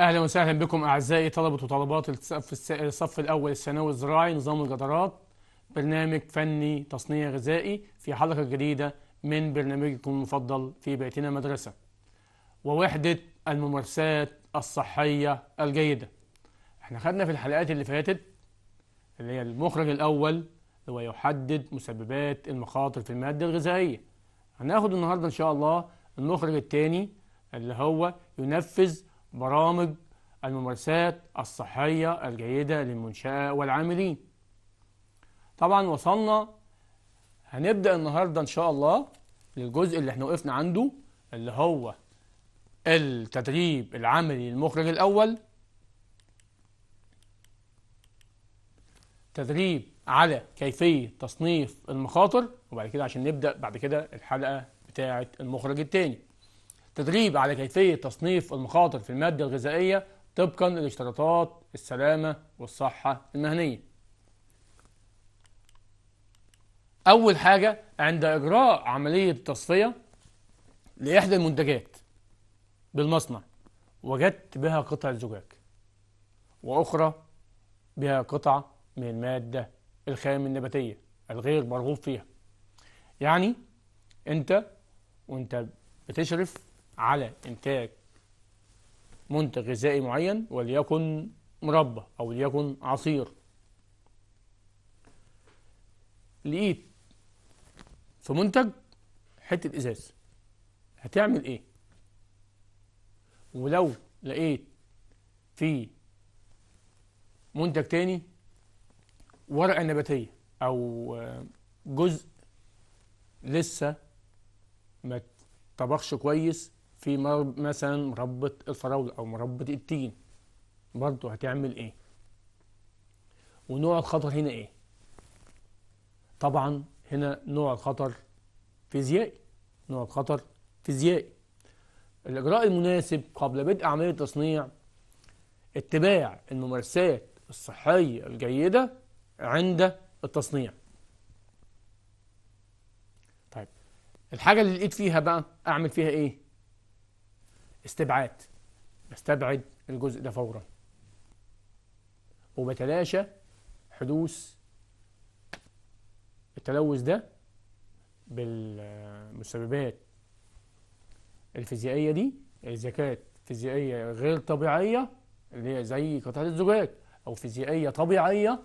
اهلا وسهلا بكم اعزائي طلبه وطالبات الصف الاول الثانوي الزراعي نظام الجدارات برنامج فني تصنيع غذائي في حلقه جديده من برنامجكم المفضل في بيتنا مدرسه ووحده الممارسات الصحيه الجيده احنا خدنا في الحلقات اللي فاتت اللي هي المخرج الاول هو يحدد مسببات المخاطر في الماده الغذائيه هناخد النهارده ان شاء الله المخرج الثاني اللي هو ينفذ برامج الممارسات الصحية الجيدة للمنشأة والعاملين طبعا وصلنا هنبدأ النهاردة إن شاء الله للجزء اللي احنا وقفنا عنده اللي هو التدريب العملي للمخرج الأول تدريب على كيفية تصنيف المخاطر وبعد كده عشان نبدأ بعد كده الحلقة بتاعة المخرج التاني تدريب على كيفية تصنيف المخاطر في المادة الغذائية طبقا لاشتراطات السلامة والصحة المهنية أول حاجة عند إجراء عملية تصفية لإحدى المنتجات بالمصنع وجدت بها قطع زجاج وأخرى بها قطع من المادة الخام النباتية الغير مرغوب فيها يعني أنت وأنت بتشرف على إنتاج منتج غذائي معين وليكن مربى أو ليكن عصير لقيت في منتج حتة إزاز هتعمل إيه؟ ولو لقيت في منتج تاني ورقة نباتية أو جزء لسه ما طبخش كويس في مثلا مربة الفراولة أو مربة التين برضو هتعمل إيه؟ ونوع الخطر هنا إيه؟ طبعا هنا نوع الخطر فيزيائي نوع الخطر فيزيائي الإجراء المناسب قبل بدء عملية التصنيع اتباع الممارسات الصحية الجيدة عند التصنيع طيب الحاجة اللي لقيت فيها بقى أعمل فيها إيه؟ استبعاد بستبعد الجزء ده فورا وبتلاشى حدوث التلوث ده بالمسببات الفيزيائية دي إذا كانت فيزيائية غير طبيعية اللي هي زي قطعة الزجاج أو فيزيائية طبيعية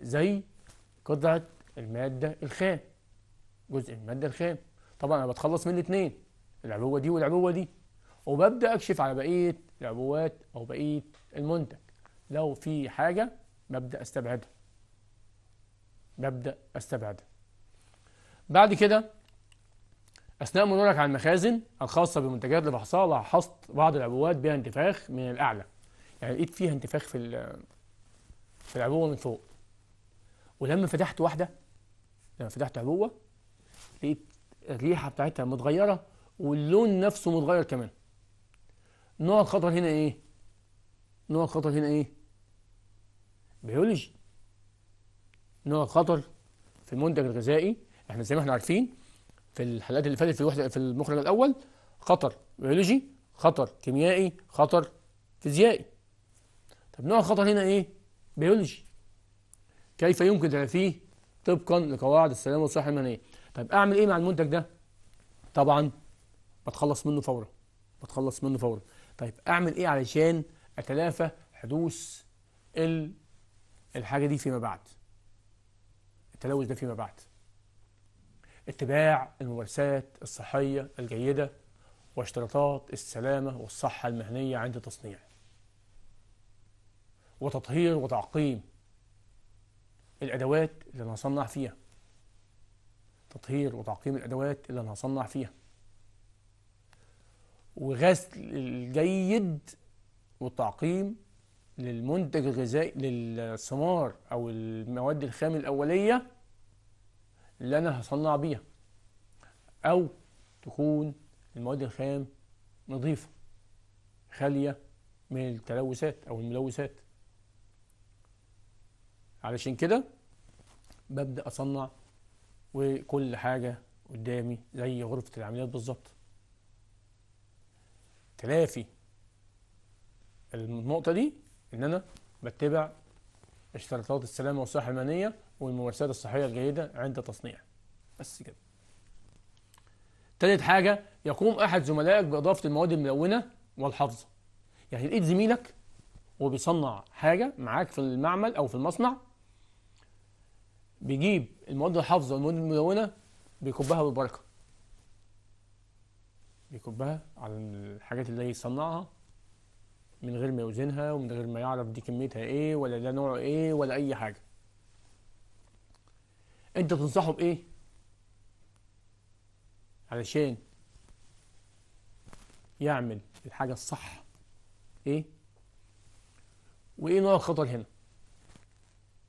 زي قطعة المادة الخام جزء المادة الخام طبعا أنا بتخلص من الاتنين العبوة دي والعبوة دي وببدا اكشف على بقيه العبوات او بقيه المنتج لو في حاجه ببدا استبعدها ببدا استبعدها بعد كده اثناء مرورك على المخازن الخاصه بمنتجات الفحصاء لاحظت بعض العبوات بها انتفاخ من الاعلى يعني لقيت فيها انتفاخ في في العبوه من فوق ولما فتحت واحده لما فتحت عبوه لقيت الريحه بتاعتها متغيره واللون نفسه متغير كمان نوع الخطر هنا ايه نوع الخطر هنا ايه بيولوجي نوع الخطر في المنتج الغذائي احنا زي ما احنا عارفين في الحلقات اللي فاتت في الوحده في المخرج الاول خطر بيولوجي خطر كيميائي خطر فيزيائي طب نوع الخطر هنا ايه بيولوجي كيف يمكن تلافيه طبقا لقواعد السلامه والصحه المهنيه طب اعمل ايه مع المنتج ده طبعا بتخلص منه فورا بتخلص منه فورا طيب اعمل ايه علشان اتلافى حدوث الحاجه دي فيما بعد التلوث ده فيما بعد اتباع الممارسات الصحيه الجيده واشتراطات السلامه والصحه المهنيه عند التصنيع وتطهير وتعقيم الادوات اللي انا هصنع فيها تطهير وتعقيم الادوات اللي انا هصنع فيها وغسل الجيد وتعقيم للمنتج الغذائي للثمار او المواد الخام الاوليه اللي انا هصنع بيها او تكون المواد الخام نظيفه خاليه من التلوثات او الملوثات علشان كده ببدا اصنع وكل حاجه قدامي زي غرفه العمليات بالظبط خلافي النقطة دي إن أنا بتبع اشتراطات السلامة والصحة المهنية والممارسات الصحية الجيدة عند التصنيع بس كده تالت حاجة يقوم أحد زملائك بإضافة المواد الملونة والحافظة يعني لقيت زميلك وبيصنع حاجة معاك في المعمل أو في المصنع بيجيب المواد الحافظة والمواد الملونة بيكبها بالبركة يكبها على الحاجات اللي يصنعها من غير ما يوزنها ومن غير ما يعرف دي كميتها ايه ولا ده نوعه ايه ولا اي حاجه انت تنصحه بايه علشان يعمل الحاجه الصح ايه وايه نوع الخطر هنا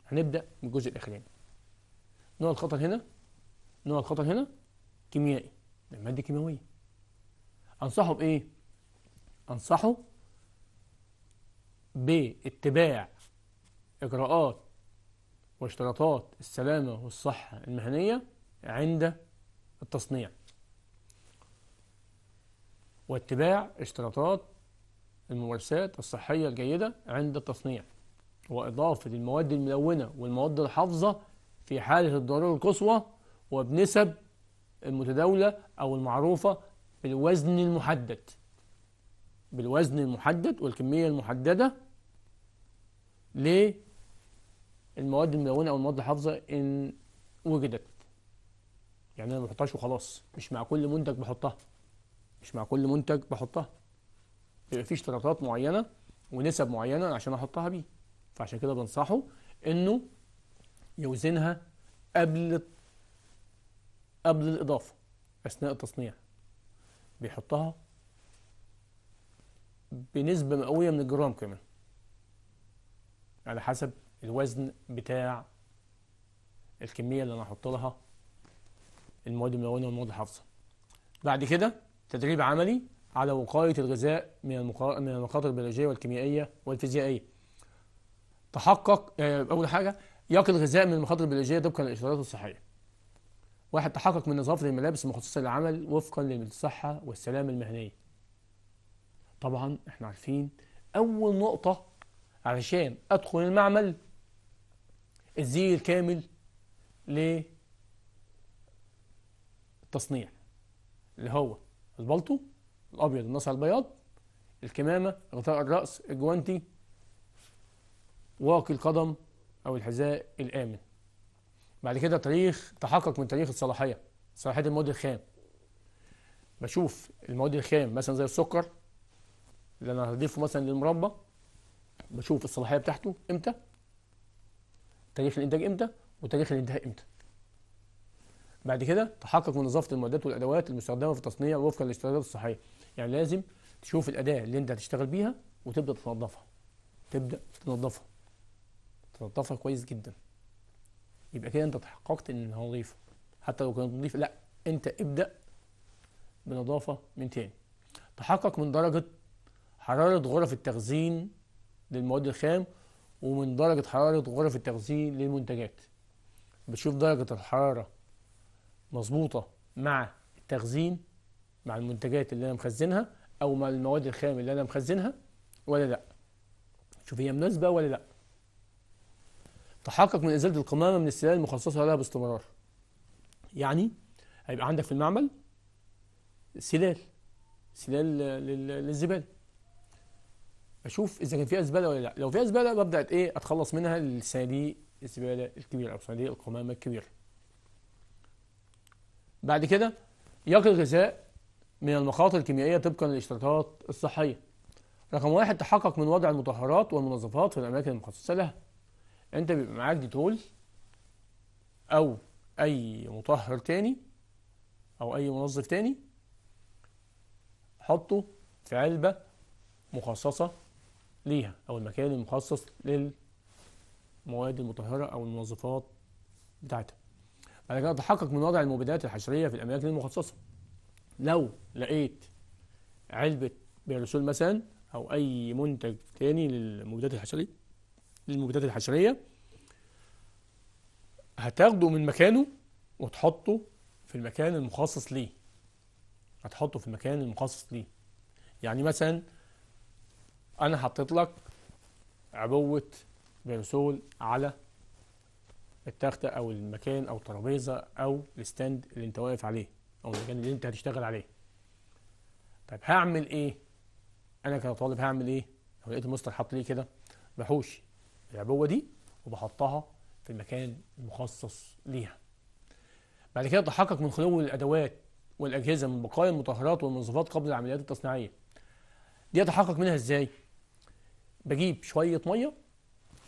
هنبدا من الجزء الاخراني نوع الخطر هنا نوع الخطر هنا كيميائي الماده كيميائية أنصحه بإيه؟ أنصحه باتباع إجراءات واشتراطات السلامة والصحة المهنية عند التصنيع واتباع اشتراطات الممارسات الصحية الجيدة عند التصنيع وإضافة المواد الملونة والمواد الحافظة في حالة الضرورة القصوى وبنسب المتداولة أو المعروفة بالوزن المحدد بالوزن المحدد والكمية المحددة للمواد الملونة أو المواد الحافظة إن وجدت يعني أنا ما بحطهاش وخلاص مش مع كل منتج بحطها مش مع كل منتج بحطها بيبقى في اشتراطات معينة ونسب معينة عشان أحطها بيه فعشان كده بنصحه إنه يوزنها قبل قبل الإضافة أثناء التصنيع بيحطها بنسبة مئوية من الجرام كمان على حسب الوزن بتاع الكمية اللي أنا هحط لها المواد الملونة والمواد الحافظة بعد كده تدريب عملي على وقاية الغذاء من من المخاطر البيولوجية والكيميائية والفيزيائية تحقق آه، أول حاجة يقي الغذاء من المخاطر البيولوجية طبقا للإشارات الصحية واحد تحقق من نظافة الملابس المخصصة للعمل وفقا للصحة والسلامة المهنية طبعا احنا عارفين أول نقطة علشان أدخل المعمل الزي الكامل للتصنيع اللي هو البلطو الأبيض النصع البياض الكمامة غطاء الرأس الجوانتي واقي القدم أو الحذاء الآمن بعد كده تاريخ تحقق من تاريخ الصلاحيه صلاحيه المواد الخام بشوف المواد الخام مثلا زي السكر اللي انا هضيفه مثلا للمربى بشوف الصلاحيه بتاعته امتى تاريخ الانتاج امتى وتاريخ الانتهاء امتى بعد كده تحقق من نظافه المعدات والادوات المستخدمه في التصنيع وفقا للاستعدادات الصحيه يعني لازم تشوف الاداه اللي انت هتشتغل بيها وتبدا تنظفها تبدا تنظفها تنظفها كويس جدا يبقى كده انت تحققت ان النظيفه حتى لو كانت نظيفه لا انت ابدا بنظافه من تاني تحقق من درجه حراره غرف التخزين للمواد الخام ومن درجه حراره غرف التخزين للمنتجات بتشوف درجه الحراره مظبوطه مع التخزين مع المنتجات اللي انا مخزنها او مع المواد الخام اللي انا مخزنها ولا لا شوف هي مناسبه ولا لا تحقق من ازاله القمامه من السلال المخصصه لها باستمرار يعني هيبقى عندك في المعمل سلال سلال للزباله اشوف اذا كان فيها زباله ولا لا لو فيها زباله ببدا ايه اتخلص منها لصناديق الزباله الكبيره او صناديق القمامه الكبيره بعد كده يقي الغذاء من المخاطر الكيميائيه طبقا للاشتراطات الصحيه رقم واحد تحقق من وضع المطهرات والمنظفات في الاماكن المخصصه لها انت بيبقى معاك ديتول او اي مطهر تاني او اي منظف تاني حطه في علبة مخصصة ليها او المكان المخصص للمواد المطهرة او المنظفات بتاعتها بعد كده تحقق من وضع المبيدات الحشرية في الاماكن المخصصة لو لقيت علبة بيرسول مثلا او اي منتج تاني للمبيدات الحشرية للمبيدات الحشرية هتاخده من مكانه وتحطه في المكان المخصص ليه هتحطه في المكان المخصص ليه يعني مثلا انا حطيت لك عبوة بيرسول على التختة او المكان او الترابيزة او الستاند اللي انت واقف عليه او المكان اللي انت هتشتغل عليه طيب هعمل ايه انا كطالب هعمل ايه لو لقيت المستر حط لي كده بحوش العبوة دي وبحطها في المكان المخصص ليها بعد كده تحقق من خلو الأدوات والأجهزة من بقايا المطهرات والمنظفات قبل العمليات التصنيعية دي أتحقق منها إزاي؟ بجيب شوية مية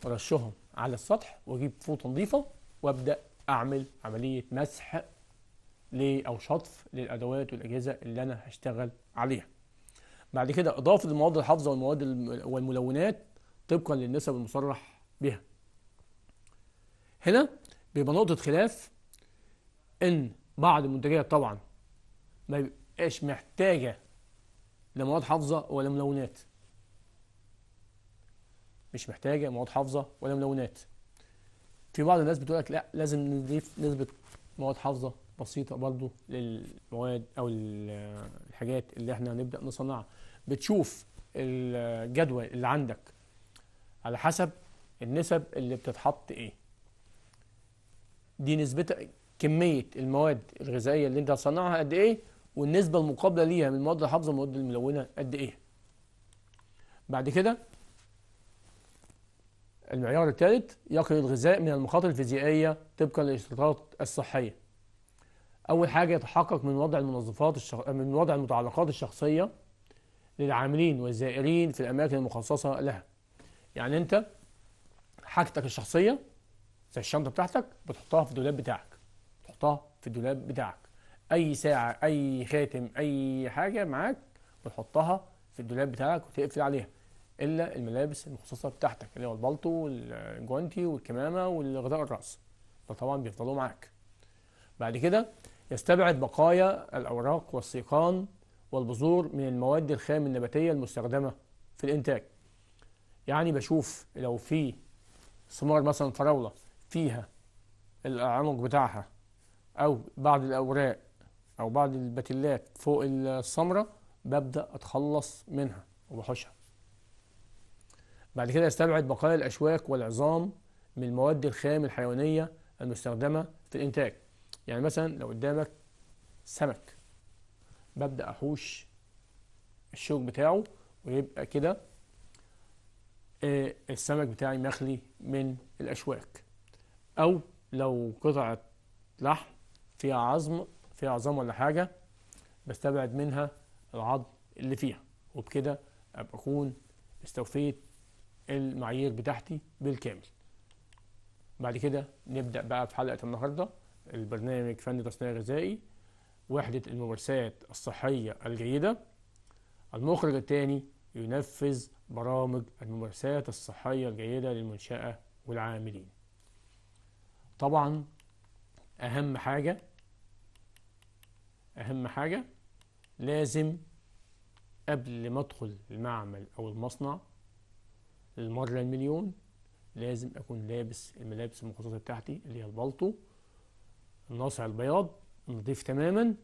ورشهم على السطح واجيب فوطه نظيفه وابدا اعمل عمليه مسح او شطف للادوات والاجهزه اللي انا هشتغل عليها. بعد كده اضافه المواد الحافظه والمواد والملونات طبقا للنسب المصرح بها هنا بيبقى نقطة خلاف إن بعض المنتجات طبعا ما بيبقاش محتاجة لمواد حافظة ولا ملونات مش محتاجة مواد حافظة ولا ملونات في بعض الناس بتقول لك لا لازم نضيف نسبة مواد حافظة بسيطة برضو للمواد أو الحاجات اللي احنا هنبدأ نصنعها بتشوف الجدول اللي عندك على حسب النسب اللي بتتحط ايه دي نسبة كمية المواد الغذائية اللي انت هتصنعها قد ايه والنسبة المقابلة ليها من المواد الحافظة والمواد الملونة قد ايه بعد كده المعيار الثالث يقي الغذاء من المخاطر الفيزيائية طبقا للاشتراطات الصحية أول حاجة يتحقق من وضع المنظفات الشخ... من وضع المتعلقات الشخصية للعاملين والزائرين في الأماكن المخصصة لها يعني أنت حاجتك الشخصيه زي الشنطه بتاعتك بتحطها في الدولاب بتاعك تحطها في الدولاب بتاعك اي ساعه اي خاتم اي حاجه معاك بتحطها في الدولاب بتاعك وتقفل عليها الا الملابس المخصصه بتاعتك اللي هو البلطو والجوانتي والكمامه والغطاء الراس ده طبعا بيفضلوا معاك بعد كده يستبعد بقايا الاوراق والسيقان والبذور من المواد الخام النباتيه المستخدمه في الانتاج يعني بشوف لو في ثمار مثلا فراولة فيها العنق بتاعها أو بعض الأوراق أو بعض البتلات فوق السمرة ببدأ أتخلص منها وبحوشها بعد كده استبعد بقايا الأشواك والعظام من المواد الخام الحيوانية المستخدمة في الإنتاج يعني مثلا لو قدامك سمك ببدأ أحوش الشوك بتاعه ويبقى كده آه، السمك بتاعي مخلي من الأشواك أو لو قطعة لحم فيها عظم فيها عظام ولا حاجة بستبعد منها العظم اللي فيها وبكده أبقى أكون استوفيت المعايير بتاعتي بالكامل بعد كده نبدأ بقى في حلقة النهاردة البرنامج فن تصنيع غذائي وحدة الممارسات الصحية الجيدة المخرج الثاني ينفذ برامج الممارسات الصحية الجيدة للمنشأة والعاملين طبعا أهم حاجة أهم حاجة لازم قبل ما أدخل المعمل أو المصنع المرة المليون لازم أكون لابس الملابس المخصصة بتاعتي اللي هي البلطو الناصع البياض نظيف تماما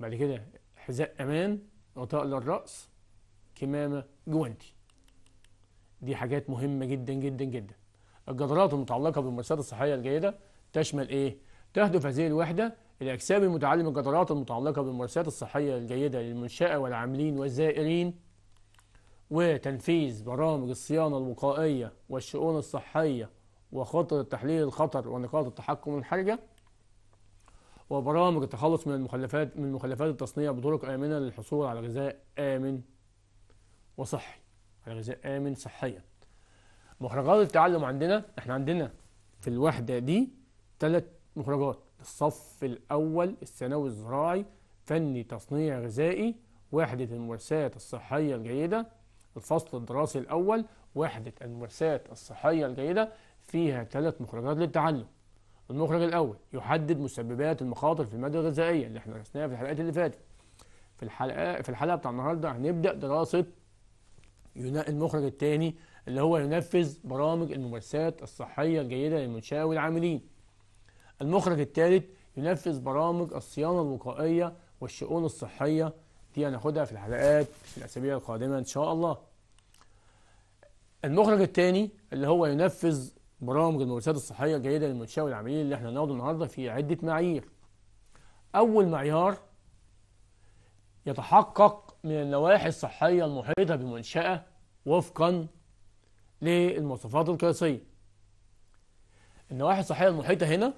بعد كده حذاء أمان غطاء للرأس كمامه جوانتي دي حاجات مهمه جدا جدا جدا الجدارات المتعلقه بالممارسات الصحيه الجيده تشمل ايه تهدف هذه الوحده الى اجسام المتعلم الجدارات المتعلقه بالممارسات الصحيه الجيده للمنشاه والعاملين والزائرين وتنفيذ برامج الصيانه الوقائيه والشؤون الصحيه وخطه تحليل الخطر ونقاط التحكم الحرجه وبرامج التخلص من المخلفات من مخلفات التصنيع بطرق آمنة للحصول على غذاء آمن وصحي على يعني غذاء آمن صحيا مخرجات التعلم عندنا احنا عندنا في الوحدة دي ثلاث مخرجات الصف الأول الثانوي الزراعي فني تصنيع غذائي وحدة الممارسات الصحية الجيدة الفصل الدراسي الأول وحدة الممارسات الصحية الجيدة فيها ثلاث مخرجات للتعلم المخرج الأول يحدد مسببات المخاطر في المادة الغذائية اللي احنا درسناها في الحلقات اللي فاتت في الحلقة في الحلقة بتاع النهاردة هنبدأ دراسة المخرج الثاني اللي هو ينفذ برامج الممارسات الصحية الجيدة للمنشأة والعاملين المخرج الثالث ينفذ برامج الصيانة الوقائية والشؤون الصحية دي هناخدها في الحلقات في الأسابيع القادمة إن شاء الله المخرج الثاني اللي هو ينفذ برامج الممارسات الصحية الجيدة للمنشأة والعاملين اللي احنا هناخده النهاردة في عدة معايير أول معيار يتحقق من النواحي الصحية المحيطة بالمنشأة وفقا للمواصفات القياسية النواحي الصحية المحيطة هنا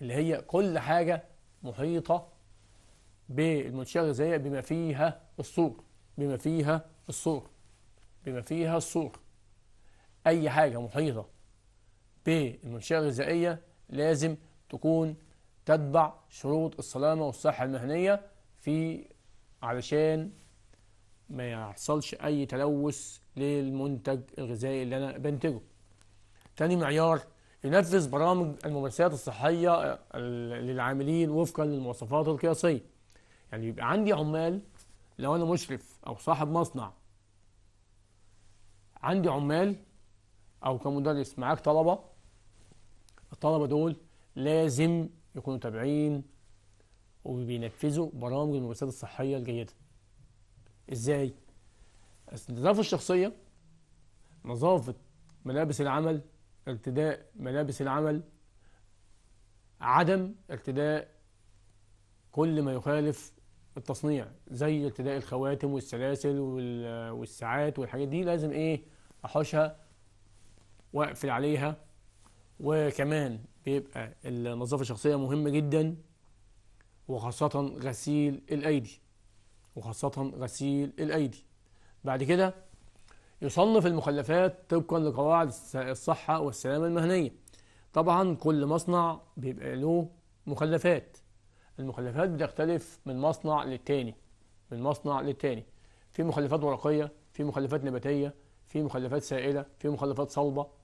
اللي هي كل حاجة محيطة بالمنشأة الغذائية بما فيها السور بما فيها السور بما فيها السور أي حاجة محيطة بالمنشأة الغذائية لازم تكون تتبع شروط السلامة والصحة المهنية في علشان ما يحصلش اي تلوث للمنتج الغذائي اللي انا بنتجه تاني معيار ينفذ برامج الممارسات الصحية آه، للعاملين وفقا للمواصفات القياسية يعني يبقى عندي عمال لو انا مشرف او صاحب مصنع عندي عمال او كمدرس معاك طلبة الطلبة دول لازم يكونوا تابعين وبينفذوا برامج الممارسات الصحيه الجيده ازاي النظافه الشخصيه نظافه ملابس العمل ارتداء ملابس العمل عدم ارتداء كل ما يخالف التصنيع زي ارتداء الخواتم والسلاسل والساعات والحاجات دي لازم ايه احوشها واقفل عليها وكمان بيبقى النظافه الشخصيه مهمه جدا وخاصة غسيل الأيدي وخاصة غسيل الأيدي بعد كده يصنف المخلفات طبقا لقواعد الصحة والسلامة المهنية طبعا كل مصنع بيبقى له مخلفات المخلفات بتختلف من مصنع للتاني من مصنع للتاني في مخلفات ورقية في مخلفات نباتية في مخلفات سائلة في مخلفات صلبة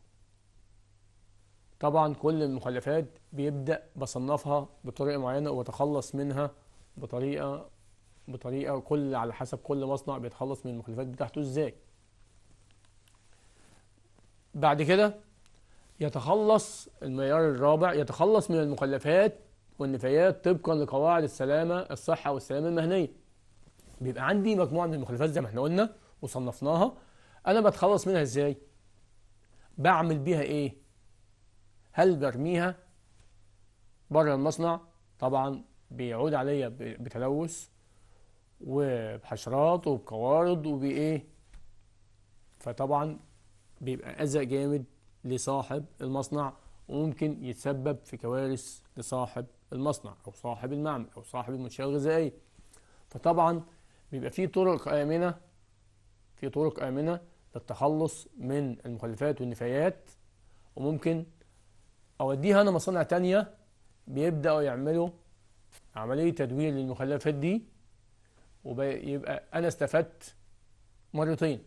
طبعا كل المخلفات بيبدأ بصنفها بطريقة معينة وبتخلص منها بطريقة بطريقة كل على حسب كل مصنع بيتخلص من المخلفات بتاعته ازاي بعد كده يتخلص المعيار الرابع يتخلص من المخلفات والنفايات طبقا لقواعد السلامة الصحة والسلامة المهنية بيبقى عندي مجموعة من المخلفات زي ما احنا قلنا وصنفناها انا بتخلص منها ازاي بعمل بيها ايه هل برميها بره المصنع طبعا بيعود عليا بتلوث وبحشرات وبقوارض وبايه فطبعا بيبقى اذى جامد لصاحب المصنع وممكن يتسبب في كوارث لصاحب المصنع او صاحب المعمل او صاحب المنشاه الغذائيه فطبعا بيبقى في طرق امنه في طرق امنه للتخلص من المخلفات والنفايات وممكن أوديها أنا مصانع تانية بيبدأوا يعملوا عملية تدوير للمخلفات دي ويبقى أنا استفدت مرتين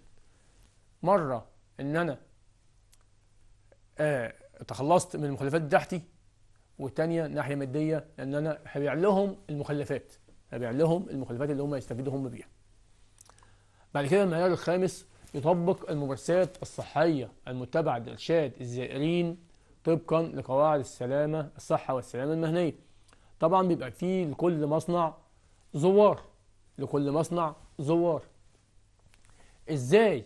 مرة إن أنا آه، تخلصت من المخلفات بتاعتي والتانية ناحية مادية إن أنا هبيع لهم المخلفات هبيع لهم المخلفات اللي هم يستفيدوا هم بيها بعد كده المعيار الخامس يطبق الممارسات الصحية المتبعة لإرشاد الزائرين طبقا لقواعد السلامة الصحة والسلامة المهنية طبعا بيبقى فيه لكل مصنع زوار لكل مصنع زوار ازاي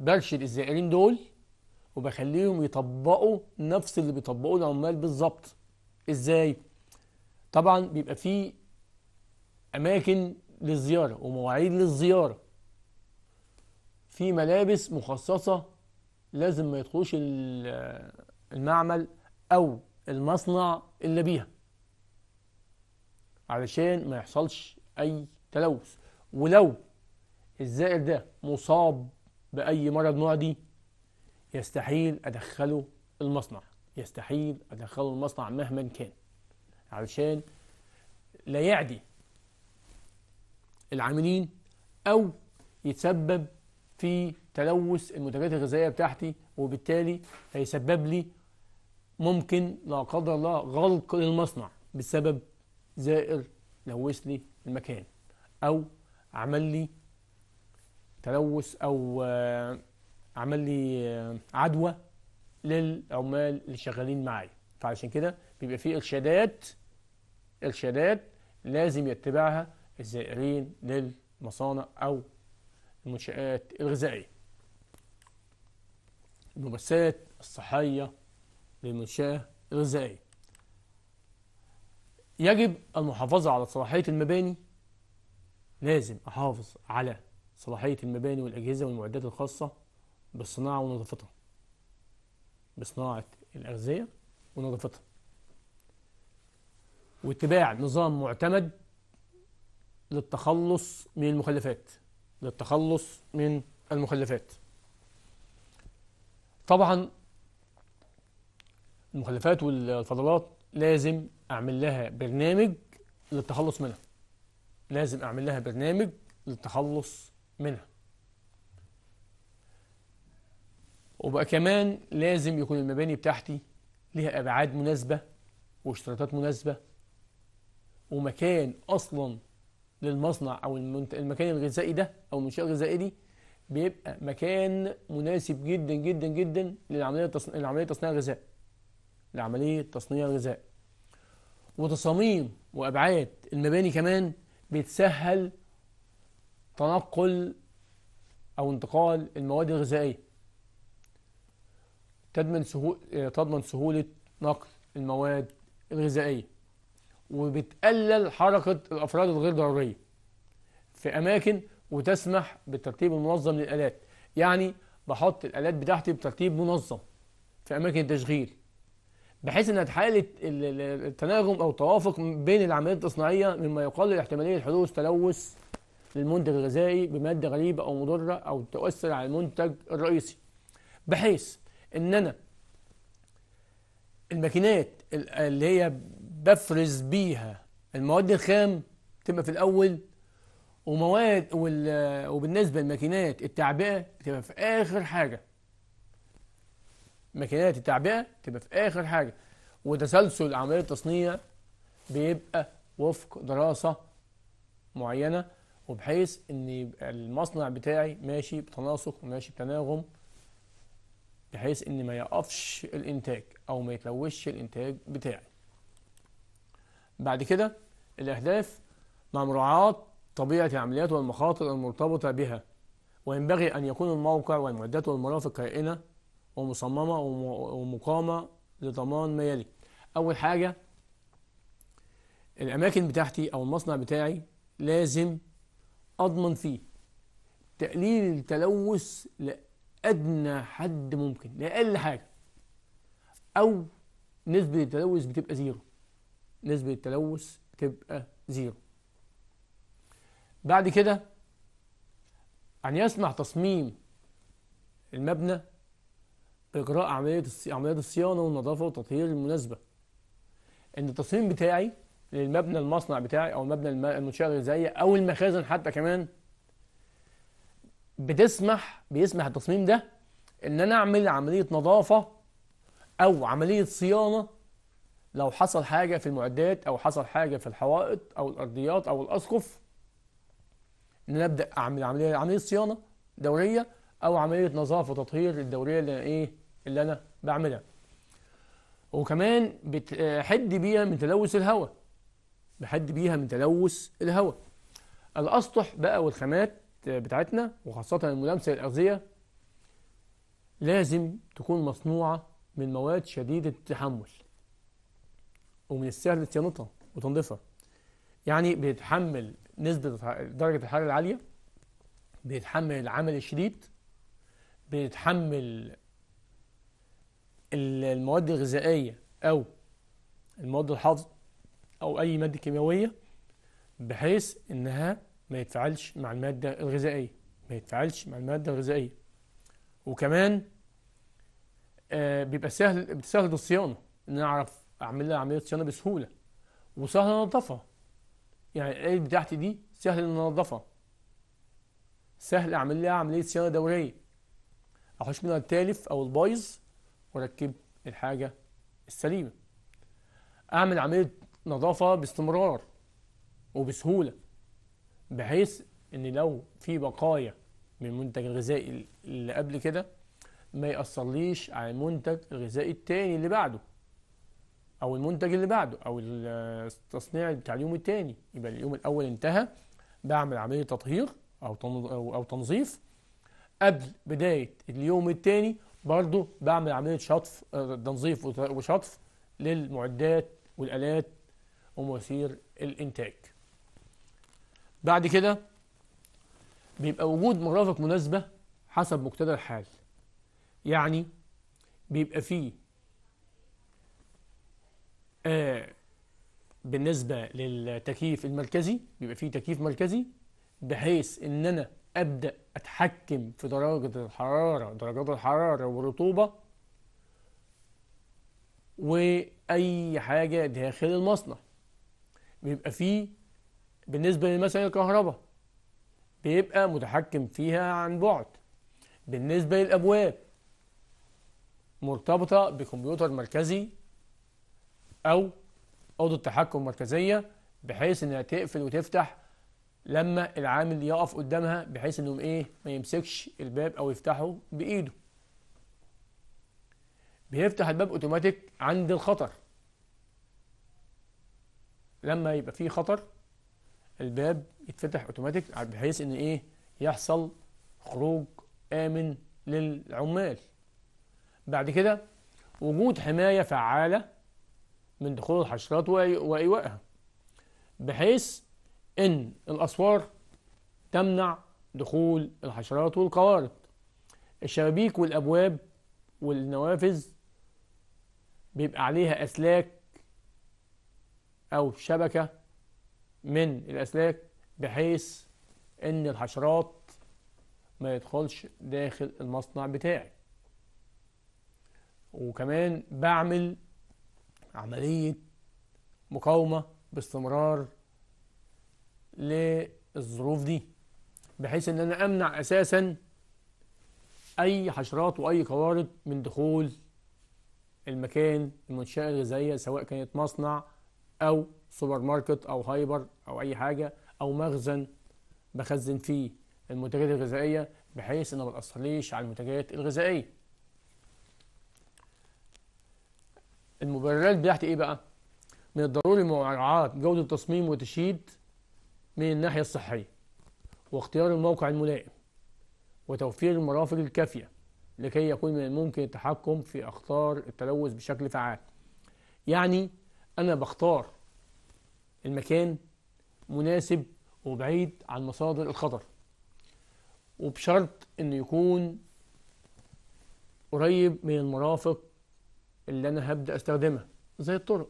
برشد الزائرين دول وبخليهم يطبقوا نفس اللي بيطبقوه العمال بالظبط ازاي طبعا بيبقى فيه اماكن للزياره ومواعيد للزياره في ملابس مخصصه لازم ما يدخلوش المعمل او المصنع الا بيها علشان ما يحصلش اي تلوث ولو الزائر ده مصاب باي مرض معدي يستحيل ادخله المصنع يستحيل ادخله المصنع مهما كان علشان لا يعدي العاملين او يتسبب في تلوث المنتجات الغذائيه بتاعتي وبالتالي هيسبب لي ممكن لا قدر الله غلق للمصنع بسبب زائر لوث لي المكان او عمل لي تلوث او عمل لي عدوى للعمال اللي شغالين معايا فعشان كده بيبقى في ارشادات ارشادات لازم يتبعها الزائرين للمصانع او المنشآت الغذائية الممارسات الصحية للمنشأة الغذائية يجب المحافظة على صلاحية المباني لازم أحافظ على صلاحية المباني والأجهزة والمعدات الخاصة بالصناعة ونظافتها بصناعة الأغذية ونظافتها واتباع نظام معتمد للتخلص من المخلفات للتخلص من المخلفات طبعا المخلفات والفضلات لازم اعمل لها برنامج للتخلص منها لازم اعمل لها برنامج للتخلص منها وبقى كمان لازم يكون المباني بتاعتي ليها ابعاد مناسبه واشتراطات مناسبه ومكان اصلا للمصنع او المكان الغذائي ده او المنشاه الغذائيه دي بيبقى مكان مناسب جدا جدا جدا للعمليه التصنيع لعمليه تصنيع الغذاء لعمليه تصنيع الغذاء وتصاميم وابعاد المباني كمان بتسهل تنقل او انتقال المواد الغذائيه تضمن سهول تضمن سهوله نقل المواد الغذائيه وبتقلل حركه الافراد الغير ضروريه في اماكن وتسمح بالترتيب المنظم للآلات يعني بحط الآلات بتاعتي بترتيب منظم في أماكن التشغيل بحيث أن تحقق التناغم أو التوافق بين العمليات التصنيعية مما يقلل احتمالية حدوث تلوث للمنتج الغذائي بمادة غريبة أو مضرة أو تؤثر على المنتج الرئيسي بحيث أن أنا الماكينات اللي هي بفرز بيها المواد الخام تبقى في الأول ومواد وبالنسبة لماكينات التعبئة بتبقى في آخر حاجة ماكينات التعبئة تبقى في آخر حاجة وتسلسل عملية التصنيع بيبقى وفق دراسة معينة وبحيث ان يبقى المصنع بتاعي ماشي بتناسق وماشي بتناغم بحيث ان ما يقفش الانتاج او ما يتلوش الانتاج بتاعي بعد كده الاهداف مع مراعاة طبيعة العمليات والمخاطر المرتبطة بها وينبغي أن يكون الموقع والمعدات والمرافق كائنه ومصممة ومقامة لضمان ما يلي أول حاجة الأماكن بتاعتي أو المصنع بتاعي لازم أضمن فيه تقليل التلوث لأدنى حد ممكن لأقل حاجة أو نسبة التلوث بتبقى زيرو نسبة التلوث بتبقى زيرو بعد كده أن يسمح تصميم المبنى بإجراء عملية عمليات الصيانة والنظافة والتطهير المناسبة إن التصميم بتاعي للمبنى المصنع بتاعي أو المبنى المنشأة الغذائية أو المخازن حتى كمان بتسمح بيسمح التصميم ده إن أنا أعمل عملية نظافة أو عملية صيانة لو حصل حاجة في المعدات أو حصل حاجة في الحوائط أو الأرضيات أو الأسقف ان انا ابدا اعمل عمليه عمليه صيانه دوريه او عمليه نظافه وتطهير الدوريه اللي ايه اللي انا بعملها وكمان بتحد بيها من تلوث الهواء بحد بيها من تلوث الهواء الاسطح بقى والخامات بتاعتنا وخاصه الملامسه الاغذيه لازم تكون مصنوعه من مواد شديده التحمل ومن السهل صيانتها وتنظيفها يعني بيتحمل نسبة درجة الحرارة العالية بيتحمل العمل الشديد بيتحمل المواد الغذائية أو المواد الحافظة أو أي مادة كيميائية بحيث إنها ما يتفاعلش مع المادة الغذائية ما يتفاعلش مع المادة الغذائية وكمان آه، بيبقى سهل بتسهل الصيانة إن أنا أعرف أعمل لها عملية صيانة بسهولة وسهل أنظفها يعني الآلة بتاعتي دي سهل ان انضفها سهل اعمل لها عمليه صيانه دوريه أخش منها التالف او البايظ واركب الحاجه السليمه اعمل عمليه نظافه باستمرار وبسهوله بحيث ان لو في بقايا من المنتج الغذائي اللي قبل كده ما يأثرليش على المنتج الغذائي التاني اللي بعده او المنتج اللي بعده او التصنيع بتاع اليوم الثاني يبقى اليوم الاول انتهى بعمل عمليه تطهير او او تنظيف قبل بدايه اليوم الثاني برضه بعمل عمليه شطف آه، تنظيف وشطف للمعدات والالات ومواسير الانتاج بعد كده بيبقى وجود مرافق مناسبه حسب مقتضى الحال يعني بيبقى فيه آه، بالنسبه للتكييف المركزي بيبقى فيه تكييف مركزي بحيث ان انا ابدا اتحكم في درجه الحراره درجات الحراره والرطوبه واي حاجه داخل المصنع بيبقى فيه بالنسبه لمثلا الكهرباء بيبقى متحكم فيها عن بعد بالنسبه للابواب مرتبطه بكمبيوتر مركزي أو أوضة تحكم مركزية بحيث إنها تقفل وتفتح لما العامل يقف قدامها بحيث إنهم إيه ما يمسكش الباب أو يفتحه بإيده بيفتح الباب أوتوماتيك عند الخطر لما يبقى فيه خطر الباب يتفتح أوتوماتيك بحيث إن إيه يحصل خروج آمن للعمال بعد كده وجود حماية فعالة من دخول الحشرات وإيوائها بحيث إن الأسوار تمنع دخول الحشرات والقوارض الشبابيك والأبواب والنوافذ بيبقى عليها أسلاك أو شبكة من الأسلاك بحيث إن الحشرات ما يدخلش داخل المصنع بتاعي وكمان بعمل عملية مقاومة باستمرار للظروف دي بحيث ان انا امنع اساسا اي حشرات واي قوارض من دخول المكان المنشأة الغذائية سواء كانت مصنع او سوبر ماركت او هايبر او اي حاجة او مخزن بخزن فيه المنتجات الغذائية بحيث ان ما على المنتجات الغذائية المبررات بتاعتي ايه بقى من الضروري مراعاة جودة التصميم وتشييد من الناحية الصحية واختيار الموقع الملائم وتوفير المرافق الكافية لكي يكون من الممكن التحكم في أخطار التلوث بشكل فعال يعني أنا بختار المكان مناسب وبعيد عن مصادر الخطر وبشرط أنه يكون قريب من المرافق اللي انا هبدا استخدمها زي الطرق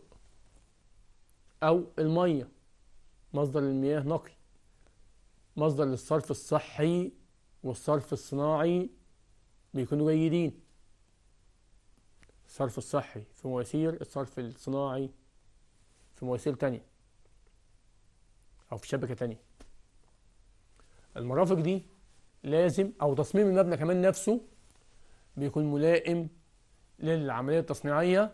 او الميه مصدر المياه نقي مصدر للصرف الصحي والصرف الصناعي بيكونوا جيدين الصرف الصحي في مواسير الصرف الصناعي في مواسير تانية أو في شبكة تانية المرافق دي لازم أو تصميم المبنى كمان نفسه بيكون ملائم للعملية التصنيعية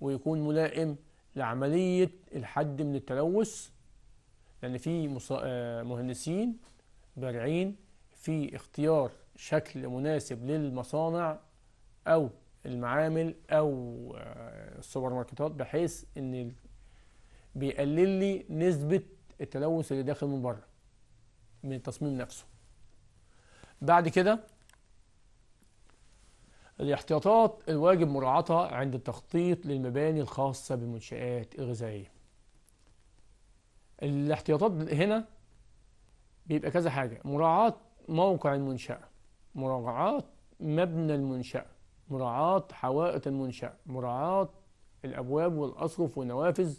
ويكون ملائم لعملية الحد من التلوث لأن في آه، مهندسين بارعين في اختيار شكل مناسب للمصانع أو المعامل أو آه، السوبر ماركتات بحيث إن بيقلل لي نسبة التلوث اللي داخل من بره من التصميم نفسه بعد كده الاحتياطات الواجب مراعاتها عند التخطيط للمباني الخاصة بالمنشآت الغذائية الاحتياطات هنا بيبقى كذا حاجة مراعاة موقع المنشأة مراعاة مبنى المنشأة مراعاة حوائط المنشأة مراعاة الأبواب والأسقف والنوافذ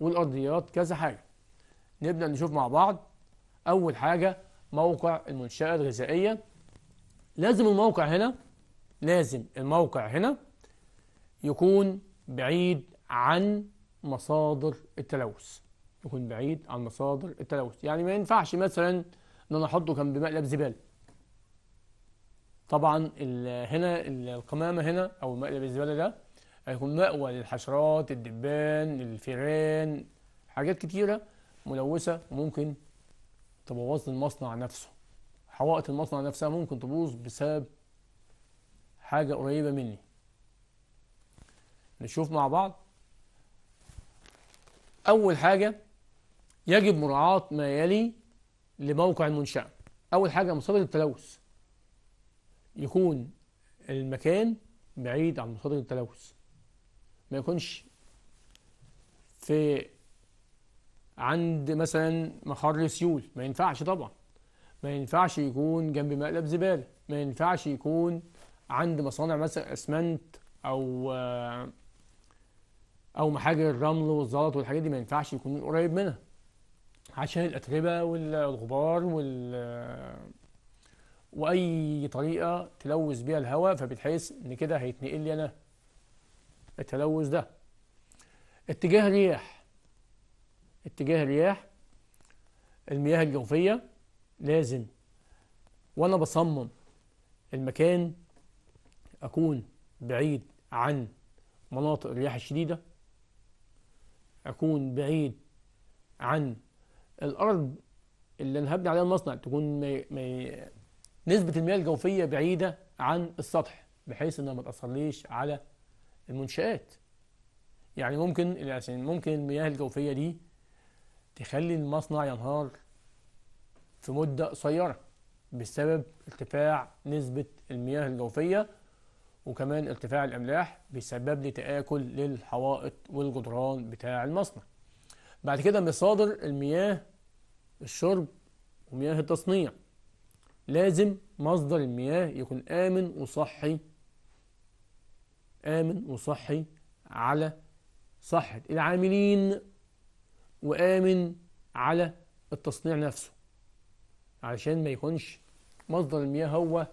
والأرضيات كذا حاجة نبدأ نشوف مع بعض أول حاجة موقع المنشأة الغذائية لازم الموقع هنا لازم الموقع هنا يكون بعيد عن مصادر التلوث يكون بعيد عن مصادر التلوث يعني ما ينفعش مثلا ان انا احطه كان بمقلب زباله طبعا هنا القمامه هنا او مقلب الزباله ده هيكون مأوى للحشرات الدبان الفيران حاجات كتيره ملوثه وممكن تبوظ المصنع نفسه حوائط المصنع نفسها ممكن تبوظ بسبب حاجة قريبة مني نشوف مع بعض أول حاجة يجب مراعاة ما يلي لموقع المنشأة أول حاجة مصادر التلوث يكون المكان بعيد عن مصادر التلوث ما يكونش في عند مثلا مخر سيول ما ينفعش طبعا ما ينفعش يكون جنب مقلب زبالة ما ينفعش يكون عند مصانع مثلا اسمنت او او محاجر الرمل والزلط والحاجات دي ما ينفعش يكون قريب منها عشان الاتربه والغبار وال واي طريقه تلوث بيها الهواء فبتحس ان كده هيتنقل لي انا التلوث ده اتجاه رياح اتجاه رياح المياه الجوفيه لازم وانا بصمم المكان أكون بعيد عن مناطق الرياح الشديدة أكون بعيد عن الأرض اللي أنا هبني عليها المصنع تكون مي مي نسبة المياه الجوفية بعيدة عن السطح بحيث إنها ما تأثرليش على المنشآت يعني ممكن عشان يعني ممكن المياه الجوفية دي تخلي المصنع ينهار في مدة قصيرة بسبب ارتفاع نسبة المياه الجوفية وكمان ارتفاع الأملاح بيسبب لي تآكل للحوائط والجدران بتاع المصنع بعد كده مصادر المياه الشرب ومياه التصنيع لازم مصدر المياه يكون آمن وصحي آمن وصحي على صحة العاملين وآمن على التصنيع نفسه علشان ما يكونش مصدر المياه هو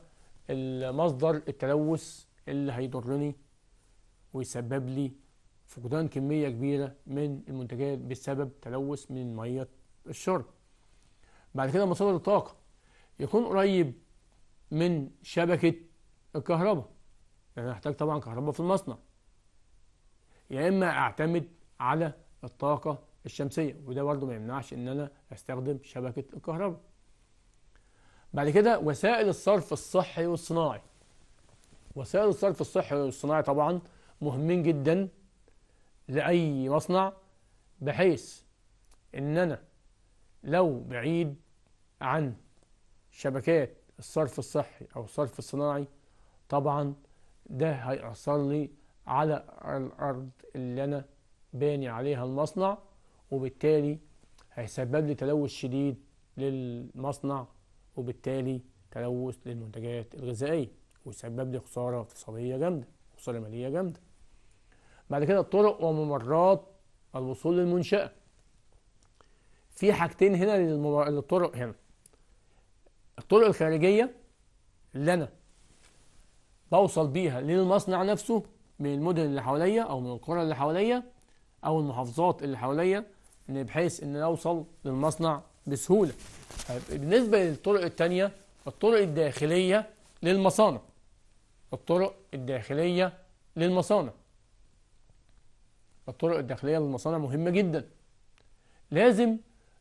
المصدر التلوث اللي هيضرني ويسبب لي فقدان كمية كبيرة من المنتجات بسبب تلوث من مية الشرب بعد كده مصادر الطاقة يكون قريب من شبكة الكهرباء يعني هحتاج طبعا كهرباء في المصنع يا إما أعتمد على الطاقة الشمسية وده برضه ما يمنعش إن أنا أستخدم شبكة الكهرباء بعد كده وسائل الصرف الصحي والصناعي وسائل الصرف الصحي والصناعي طبعا مهمين جدا لأي مصنع بحيث إن أنا لو بعيد عن شبكات الصرف الصحي أو الصرف الصناعي طبعا ده هيأثر لي على الأرض اللي أنا باني عليها المصنع وبالتالي هيسبب لي تلوث شديد للمصنع وبالتالي تلوث للمنتجات الغذائية ويسبب لي خساره اقتصاديه جامده خساره ماليه جامده بعد كده الطرق وممرات الوصول للمنشاه في حاجتين هنا للطرق هنا الطرق الخارجيه اللي انا بوصل بيها للمصنع نفسه من المدن اللي حواليا او من القرى اللي حواليا او المحافظات اللي حواليا بحيث ان اوصل للمصنع بسهوله طيب، بالنسبه للطرق الثانيه الطرق الداخليه للمصانع الطرق الداخلية للمصانع الطرق الداخلية للمصانع مهمة جدا لازم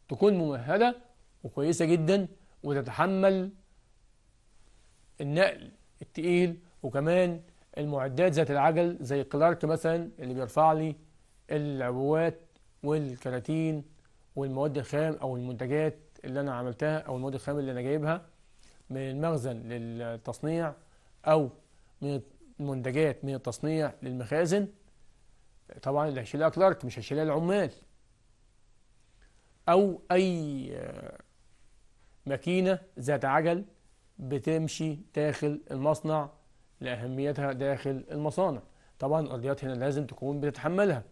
تكون ممهدة وكويسة جدا وتتحمل النقل التقيل وكمان المعدات ذات العجل زي الكلارك مثلا اللي بيرفع لي العبوات والكراتين والمواد الخام او المنتجات اللي انا عملتها او المواد الخام اللي انا جايبها من المخزن للتصنيع او من المنتجات من التصنيع للمخازن طبعا اللي هيشيلها كلارك مش هيشيلها العمال او اي آه، ماكينه ذات عجل بتمشي داخل المصنع لاهميتها داخل المصانع طبعا الارضيات هنا لازم تكون بتتحملها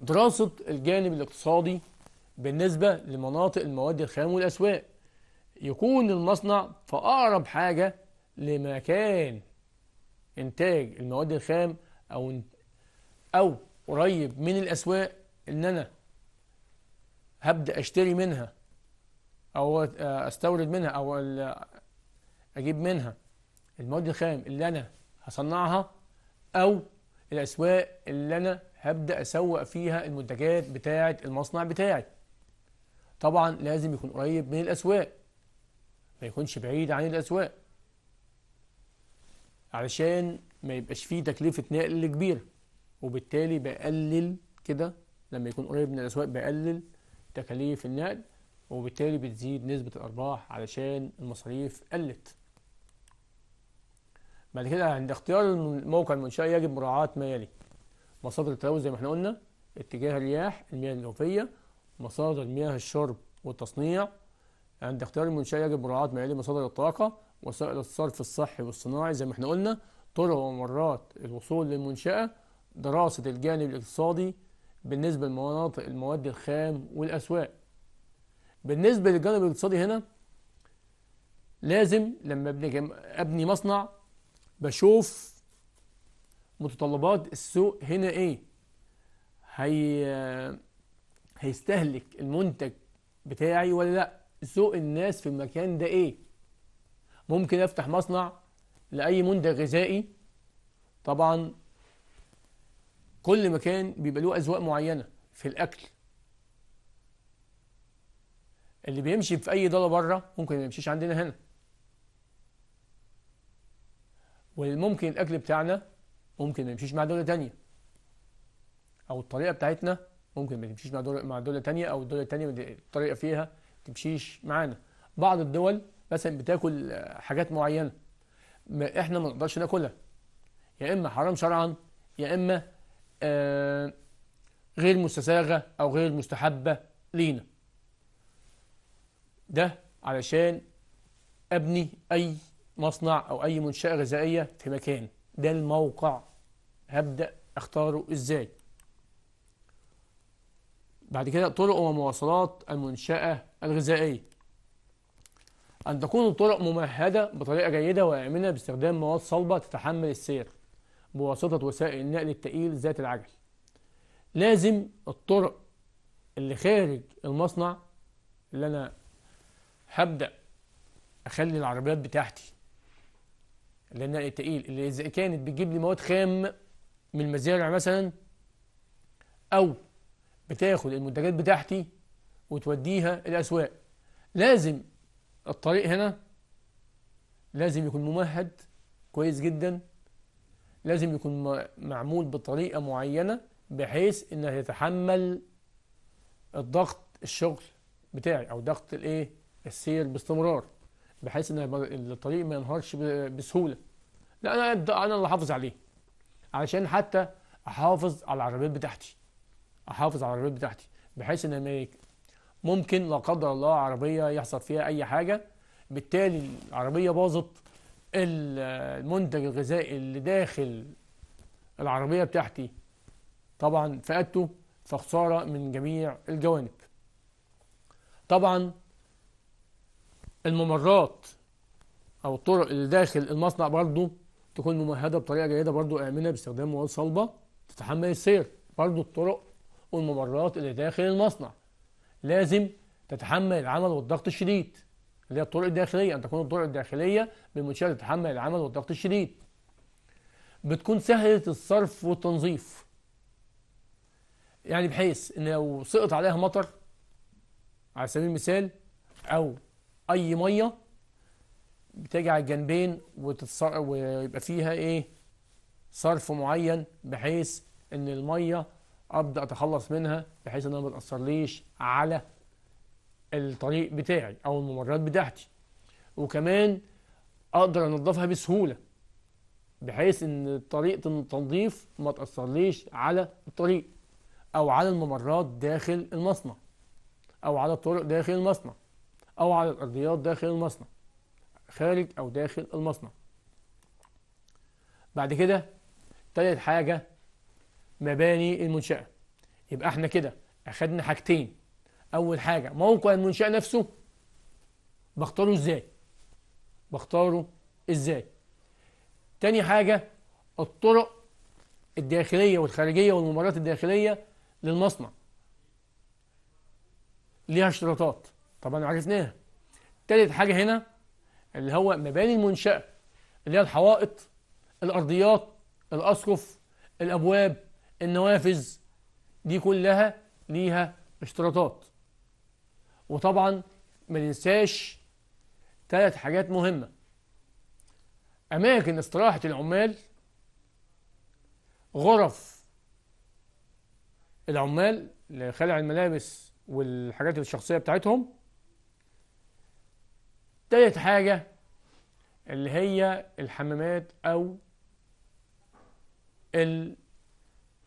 دراسه الجانب الاقتصادي بالنسبه لمناطق المواد الخام والاسواق يكون المصنع في اقرب حاجه لمكان انتاج المواد الخام او او قريب من الاسواق ان انا هبدا اشتري منها او استورد منها او اجيب منها المواد الخام اللي انا هصنعها او الاسواق اللي انا هبدا اسوق فيها المنتجات بتاعه المصنع بتاعي طبعا لازم يكون قريب من الاسواق ما يكونش بعيد عن الاسواق علشان ما يبقاش فيه تكلفة نقل كبيرة وبالتالي بقلل كده لما يكون قريب من الأسواق بقلل تكاليف النقل وبالتالي بتزيد نسبة الأرباح علشان المصاريف قلت بعد كده عند اختيار موقع المنشأة يجب مراعاة ما يلي مصادر التلوث زي ما احنا قلنا اتجاه الرياح المياه الجوفية مصادر مياه الشرب والتصنيع عند اختيار المنشأة يجب مراعاة ما يلي مصادر الطاقة وسائل الصرف الصحي والصناعي زي ما احنا قلنا طرق وممرات الوصول للمنشأة دراسة الجانب الاقتصادي بالنسبة لمناطق المواد الخام والأسواق بالنسبة للجانب الاقتصادي هنا لازم لما ابني مصنع بشوف متطلبات السوق هنا ايه هي هيستهلك المنتج بتاعي ولا لا سوق الناس في المكان ده ايه ممكن افتح مصنع لاي منتج غذائي طبعا كل مكان بيبقى له اذواق معينه في الاكل اللي بيمشي في اي دوله بره ممكن ما يمشيش عندنا هنا وممكن الاكل بتاعنا ممكن ما يمشيش مع دوله تانية او الطريقه بتاعتنا ممكن ما تمشيش مع دوله مع دوله تانية او الدوله التانية الطريقه فيها تمشيش معانا بعض الدول مثلا بتاكل حاجات معينه ما احنا ما نقدرش ناكلها يا اما حرام شرعا يا اما آه، غير مستساغه او غير مستحبه لينا ده علشان ابني اي مصنع او اي منشاه غذائيه في مكان ده الموقع هبدا اختاره ازاي بعد كده طرق ومواصلات المنشاه الغذائيه أن تكون الطرق ممهدة بطريقة جيدة وآمنة باستخدام مواد صلبة تتحمل السير بواسطة وسائل النقل التقيل ذات العجل لازم الطرق اللي خارج المصنع اللي أنا هبدأ أخلي العربيات بتاعتي اللي هي النقل التقيل اللي إذا كانت بتجيب لي مواد خام من المزارع مثلا أو بتاخد المنتجات بتاعتي وتوديها الأسواق لازم الطريق هنا لازم يكون ممهد كويس جدا لازم يكون معمول بطريقة معينة بحيث انه يتحمل الضغط الشغل بتاعي او ضغط الايه السير باستمرار بحيث ان الطريق ما ينهارش بسهوله لا انا انا اللي احافظ عليه علشان حتى احافظ على العربيات بتاعتي احافظ على العربيات بتاعتي بحيث ان ممكن لا قدر الله عربية يحصل فيها أي حاجة بالتالي العربية باظت المنتج الغذائي اللي داخل العربية بتاعتي طبعا فقدته فخسارة من جميع الجوانب طبعا الممرات أو الطرق اللي داخل المصنع برضو تكون ممهدة بطريقة جيدة برضو آمنة باستخدام مواد صلبة تتحمل السير برضو الطرق والممرات اللي داخل المصنع لازم تتحمل العمل والضغط الشديد اللي هي الطرق الداخلية أن تكون الطرق الداخلية بالمنشأة تتحمل العمل والضغط الشديد بتكون سهلة الصرف والتنظيف يعني بحيث إن لو سقط عليها مطر على سبيل المثال أو أي مية بتيجي على الجنبين ويبقى فيها إيه صرف معين بحيث إن المية ابدا اتخلص منها بحيث ان انا ما تاثرليش على الطريق بتاعي او الممرات بتاعتي وكمان اقدر انضفها بسهوله بحيث ان طريقه التنظيف ما تاثرليش على الطريق او على الممرات داخل المصنع او على الطرق داخل المصنع او على الارضيات داخل المصنع خارج او داخل المصنع بعد كده تالت حاجه مباني المنشأة يبقى احنا كده أخدنا حاجتين أول حاجة موقع المنشأة نفسه بختاره إزاي بختاره إزاي تاني حاجة الطرق الداخلية والخارجية والممرات الداخلية للمصنع ليها اشتراطات طبعا عرفناها تالت حاجة هنا اللي هو مباني المنشأة اللي هي الحوائط الأرضيات الأسقف الأبواب النوافذ دي كلها ليها اشتراطات وطبعا ما ننساش ثلاث حاجات مهمة أماكن استراحة العمال غرف العمال لخلع الملابس والحاجات الشخصية بتاعتهم تالت حاجة اللي هي الحمامات أو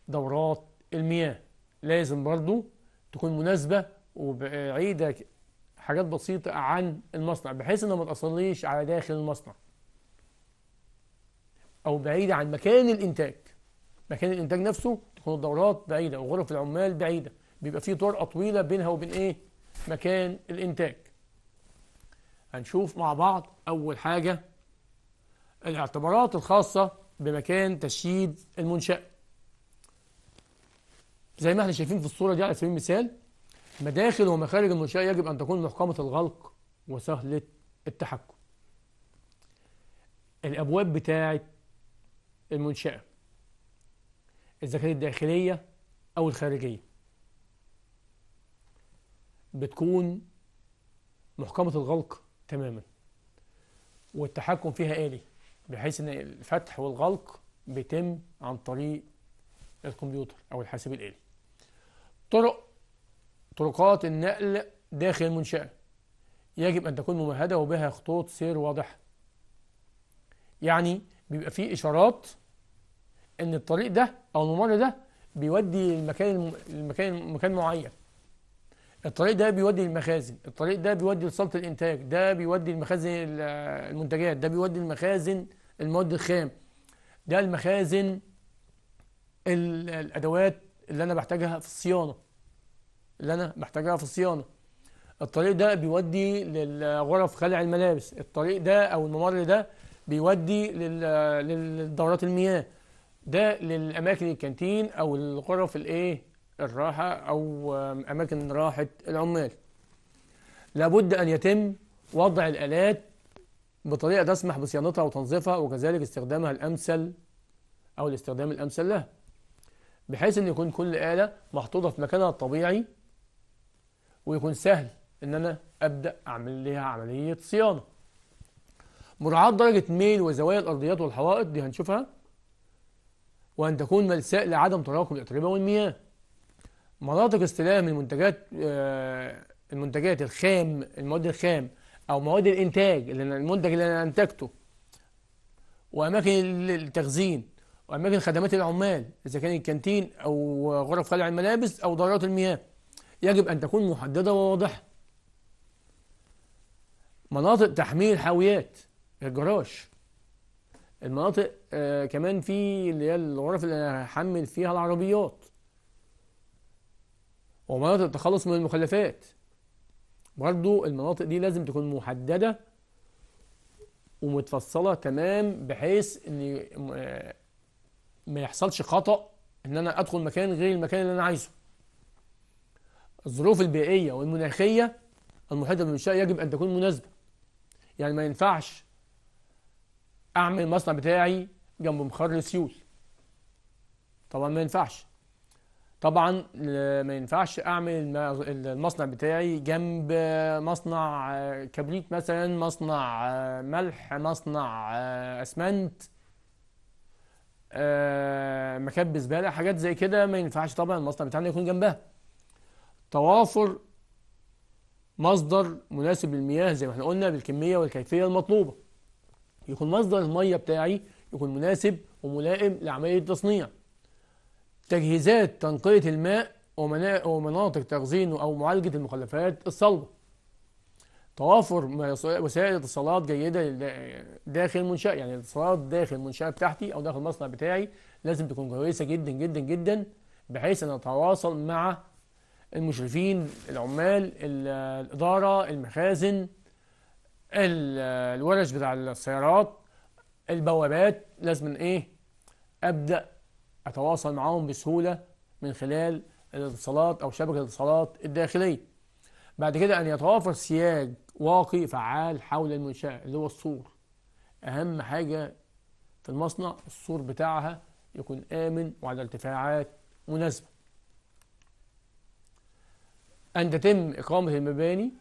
دورات المياه لازم برضو تكون مناسبة وبعيدة حاجات بسيطة عن المصنع بحيث انها ما تأثرليش على داخل المصنع او بعيدة عن مكان الانتاج مكان الانتاج نفسه تكون الدورات بعيدة وغرف العمال بعيدة بيبقى في طرقة طويلة بينها وبين ايه مكان الانتاج هنشوف مع بعض اول حاجة الاعتبارات الخاصة بمكان تشييد المنشأة زي ما احنا شايفين في الصورة دي على سبيل المثال مداخل ومخارج المنشأة يجب أن تكون محكمة الغلق وسهلة التحكم الأبواب بتاعة المنشأة إذا كانت الداخليه أو الخارجية بتكون محكمة الغلق تماما والتحكم فيها آلي بحيث إن الفتح والغلق بيتم عن طريق الكمبيوتر أو الحاسب الآلي طرق طرقات النقل داخل المنشأة يجب أن تكون ممهدة وبها خطوط سير واضحة يعني بيبقى فيه إشارات إن الطريق ده أو الممر ده بيودي لمكان المكان مكان معين الطريق ده بيودي المخازن الطريق ده بيودي لصالة الإنتاج ده بيودي المخازن المنتجات ده بيودي المخازن المواد الخام ده المخازن الأدوات اللي انا بحتاجها في الصيانه اللي انا بحتاجها في الصيانه الطريق ده بيودي للغرف خلع الملابس الطريق ده او الممر ده بيودي للدورات المياه ده للاماكن الكانتين او الغرف الايه الراحه او اماكن راحه العمال لابد ان يتم وضع الالات بطريقه تسمح بصيانتها وتنظيفها وكذلك استخدامها الامثل او الاستخدام الامثل لها بحيث ان يكون كل آلة محطوطة في مكانها الطبيعي ويكون سهل ان انا ابدأ اعمل لها عملية صيانة مراعاة درجة ميل وزوايا الارضيات والحوائط دي هنشوفها وأن تكون ملساء لعدم تراكم الأتربة والمياه مناطق استلام المنتجات آه، المنتجات الخام المواد الخام أو مواد الإنتاج اللي المنتج اللي أنا أنتجته وأماكن التخزين وأماكن خدمات العمال إذا كان الكانتين أو غرف خلع الملابس أو دورات المياه يجب أن تكون محددة وواضحة مناطق تحميل الحاويات الجراج المناطق آه كمان في اللي هي الغرف اللي هحمل فيها العربيات ومناطق التخلص من المخلفات برضو المناطق دي لازم تكون محددة ومتفصلة تمام بحيث ان آه، ما يحصلش خطأ ان انا ادخل مكان غير المكان اللي انا عايزه الظروف البيئية والمناخية المحيطة بالمنشأة يجب ان تكون مناسبة يعني ما ينفعش اعمل المصنع بتاعي جنب مخر سيول طبعا ما ينفعش طبعا ما ينفعش اعمل المصنع بتاعي جنب مصنع كبريت مثلا مصنع ملح مصنع اسمنت آه، مكب زباله حاجات زي كده ما ينفعش طبعا المصنع بتاعنا يكون جنبها توافر مصدر مناسب للمياه زي ما احنا قلنا بالكميه والكيفيه المطلوبه يكون مصدر الميه بتاعي يكون مناسب وملائم لعمليه التصنيع تجهيزات تنقيه الماء ومناطق تخزينه او معالجه المخلفات الصلبه توافر وسائل اتصالات جيدة داخل منشأة يعني الاتصالات داخل المنشأة بتاعتي أو داخل المصنع بتاعي لازم تكون كويسة جدا جدا جدا بحيث أن أتواصل مع المشرفين العمال الإدارة المخازن الورش بتاع السيارات البوابات لازم إيه أبدأ أتواصل معاهم بسهولة من خلال الاتصالات أو شبكة الاتصالات الداخلية بعد كده أن يتوافر سياج واقي فعال حول المنشأة اللي هو السور أهم حاجة في المصنع السور بتاعها يكون آمن وعلى ارتفاعات مناسبة أن تتم إقامة المباني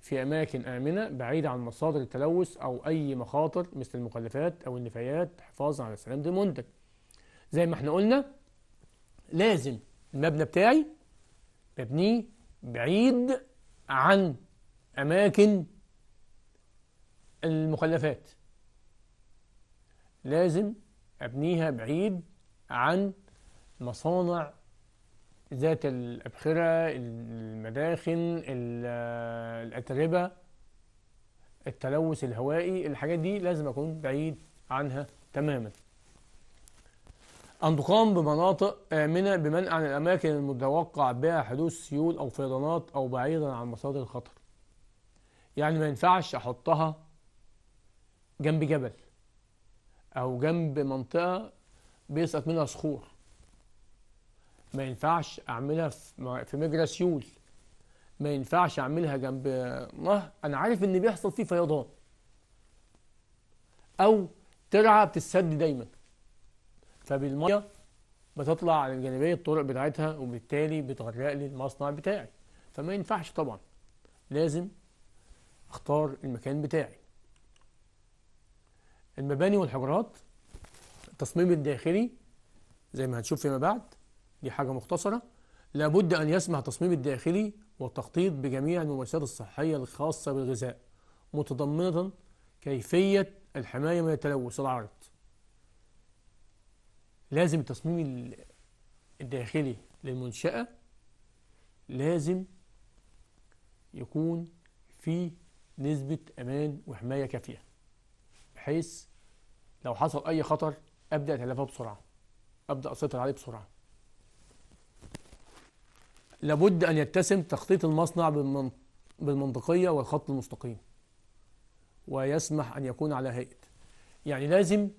في أماكن آمنة بعيدة عن مصادر التلوث أو أي مخاطر مثل المخلفات أو النفايات حفاظا على سلامة المنتج زي ما احنا قلنا لازم المبنى بتاعي ببنيه بعيد عن أماكن المخلفات لازم أبنيها بعيد عن مصانع ذات الأبخرة المداخن الأتربة التلوث الهوائي الحاجات دي لازم أكون بعيد عنها تماما أن تقام بمناطق آمنة بمنع عن الأماكن المتوقع بها حدوث سيول أو فيضانات أو بعيدا عن مصادر الخطر يعني ما ينفعش أحطها جنب جبل أو جنب منطقة بيسقط منها صخور ما ينفعش أعملها في مجرى سيول ما ينفعش أعملها جنب نهر أنا عارف إن بيحصل فيه فيضان أو ترعة بتتسد دايما فبالمية بتطلع على جانبي الطرق بتاعتها وبالتالي بتغرق لي المصنع بتاعي فما ينفعش طبعا لازم اختار المكان بتاعي المباني والحجرات التصميم الداخلي زي ما هتشوف فيما بعد دي حاجة مختصرة لابد أن يسمح التصميم الداخلي والتخطيط بجميع الممارسات الصحية الخاصة بالغذاء متضمنة كيفية الحماية من التلوث العرض لازم التصميم الداخلي للمنشأة لازم يكون فيه نسبة أمان وحماية كافية بحيث لو حصل أي خطر أبدأ أتلافاه بسرعة أبدأ أسيطر عليه بسرعة لابد أن يتسم تخطيط المصنع بالمنطقية والخط المستقيم ويسمح أن يكون على هيئة يعني لازم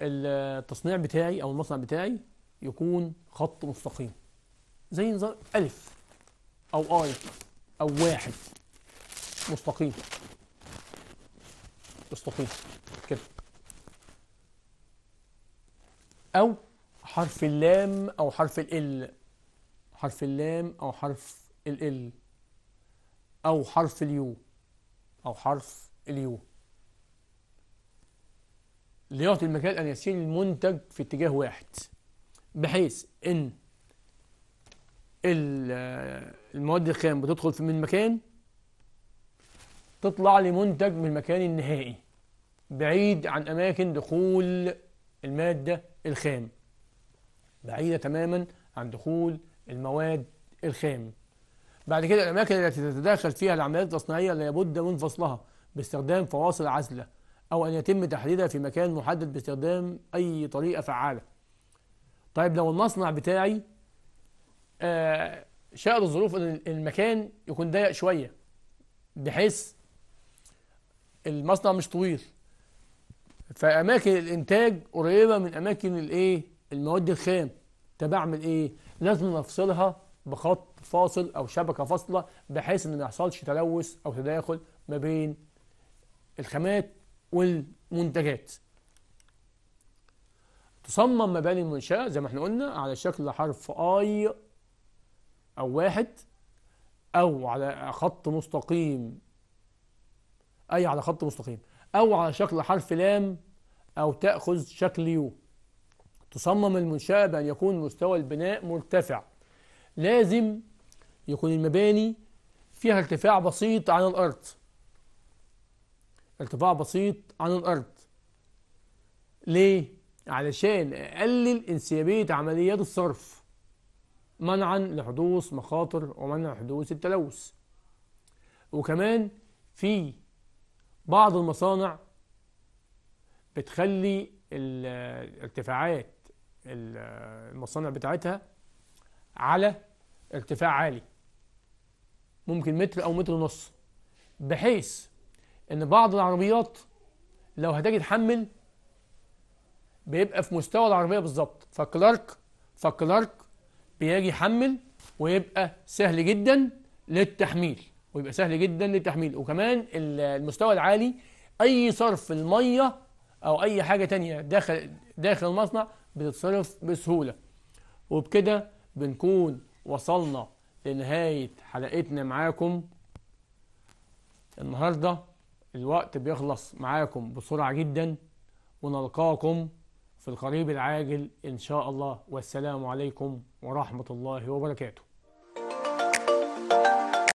التصنيع بتاعي أو المصنع بتاعي يكون خط مستقيم زي نظام ألف أو آي أو واحد مستقيم مستقيم كده أو حرف اللام أو حرف ال حرف اللام أو حرف ال أو حرف اليو أو حرف اليو ليعطي المكان أن يسير المنتج في اتجاه واحد بحيث أن المواد الخام بتدخل من مكان تطلع لمنتج من المكان النهائي بعيد عن أماكن دخول المادة الخام بعيدة تماما عن دخول المواد الخام بعد كده الأماكن التي تتداخل فيها العمليات التصنيعية لا بد من فصلها باستخدام فواصل عزلة أو أن يتم تحديدها في مكان محدد باستخدام أي طريقة فعالة طيب لو المصنع بتاعي آه شاءت الظروف أن المكان يكون ضيق شوية بحيث المصنع مش طويل فاماكن الانتاج قريبه من اماكن الايه المواد الخام فبعمل ايه لازم نفصلها بخط فاصل او شبكه فاصله بحيث ان ما يحصلش تلوث او تداخل ما بين الخامات والمنتجات تصمم مباني المنشأة زي ما احنا قلنا على شكل حرف اي او واحد او على خط مستقيم أي على خط مستقيم أو على شكل حرف لام أو تأخذ شكل يو تصمم المنشأة بأن يكون مستوى البناء مرتفع لازم يكون المباني فيها ارتفاع بسيط عن الأرض ارتفاع بسيط عن الأرض ليه؟ علشان أقلل انسيابية عمليات الصرف منعا لحدوث مخاطر ومنع حدوث التلوث وكمان في بعض المصانع بتخلي الارتفاعات المصانع بتاعتها على ارتفاع عالي ممكن متر او متر ونص بحيث ان بعض العربيات لو هتجي تحمل بيبقى في مستوى العربيه بالظبط فكلارك فكلارك بيجي يحمل ويبقى سهل جدا للتحميل ويبقى سهل جدا للتحميل وكمان المستوى العالي اي صرف الميه او اي حاجه تانية داخل داخل المصنع بتتصرف بسهوله وبكده بنكون وصلنا لنهايه حلقتنا معاكم النهارده الوقت بيخلص معاكم بسرعه جدا ونلقاكم في القريب العاجل ان شاء الله والسلام عليكم ورحمه الله وبركاته